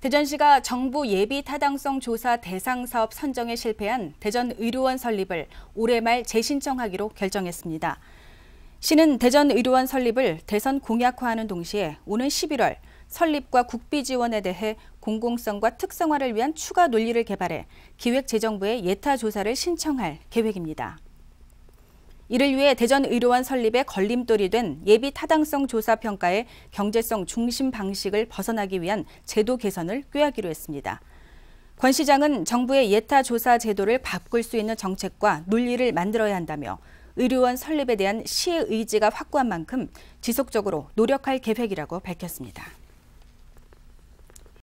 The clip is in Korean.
대전시가 정부 예비 타당성 조사 대상 사업 선정에 실패한 대전 의료원 설립을 올해 말 재신청하기로 결정했습니다. 시는 대전 의료원 설립을 대선 공약화하는 동시에 오는 11월 설립과 국비 지원에 대해 공공성과 특성화를 위한 추가 논리를 개발해 기획재정부에 예타 조사를 신청할 계획입니다. 이를 위해 대전의료원 설립에 걸림돌이 된 예비 타당성 조사 평가의 경제성 중심 방식을 벗어나기 위한 제도 개선을 꾀하기로 했습니다. 권 시장은 정부의 예타 조사 제도를 바꿀 수 있는 정책과 논리를 만들어야 한다며 의료원 설립에 대한 시의 의지가 확고한 만큼 지속적으로 노력할 계획이라고 밝혔습니다.